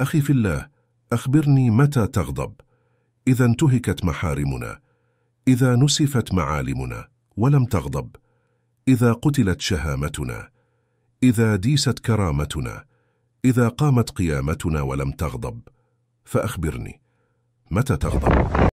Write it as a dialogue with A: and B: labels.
A: أخي في الله أخبرني متى تغضب إذا انتهكت محارمنا إذا نسفت معالمنا ولم تغضب إذا قتلت شهامتنا إذا ديست كرامتنا إذا قامت قيامتنا ولم تغضب فأخبرني متى تغضب